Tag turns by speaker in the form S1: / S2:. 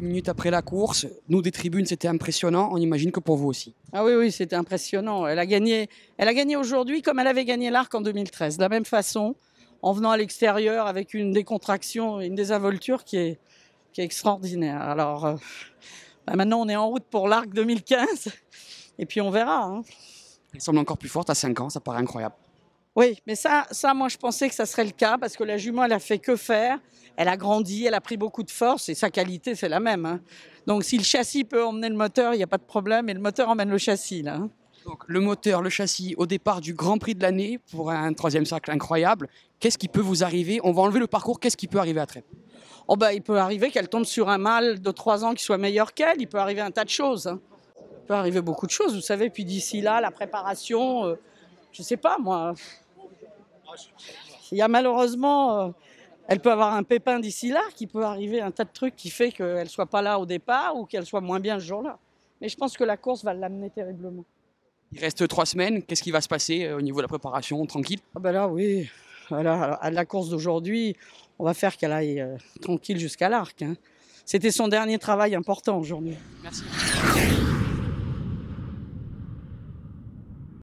S1: minutes après la course. Nous, des tribunes, c'était impressionnant. On imagine que pour vous aussi.
S2: Ah oui, oui, c'était impressionnant. Elle a gagné, elle a gagné aujourd'hui comme elle avait gagné l'Arc en 2013, de la même façon, en venant à l'extérieur avec une décontraction, une désinvolture qui est, qui est extraordinaire. Alors, euh, bah maintenant, on est en route pour l'Arc 2015. Et puis, on verra. Hein. Elle semble encore plus forte à 5
S1: ans. Ça paraît incroyable.
S2: Oui, mais ça, ça, moi, je pensais que ça serait le cas parce que la jument, elle a fait que faire. Elle a grandi, elle a pris beaucoup de force et sa qualité, c'est la même. Hein. Donc, si le châssis peut
S1: emmener le moteur, il n'y a pas de problème. Et le moteur emmène le châssis, hein. Donc, le moteur, le châssis, au départ du Grand Prix de l'année pour un troisième cercle incroyable. Qu'est-ce qui peut vous arriver On va enlever le parcours. Qu'est-ce qui peut arriver à Trèfle oh ben, Il peut arriver qu'elle tombe sur un mâle de trois ans qui soit meilleur qu'elle. Il peut arriver
S2: un tas de choses. Hein. Il peut arriver beaucoup de choses, vous savez. Puis d'ici là, la préparation, euh, je ne sais pas, moi. Il y a malheureusement, euh, elle peut avoir un pépin d'ici là, qui peut arriver un tas de trucs qui fait qu'elle ne soit pas là au départ ou qu'elle soit moins bien ce jour-là. Mais je pense que la course va l'amener terriblement.
S1: Il reste trois semaines. Qu'est-ce qui va se passer euh, au niveau de la préparation Tranquille ah ben Là, oui. Voilà, à la course d'aujourd'hui, on va
S2: faire qu'elle aille euh, tranquille jusqu'à l'arc. Hein. C'était son dernier travail important aujourd'hui.
S3: Merci.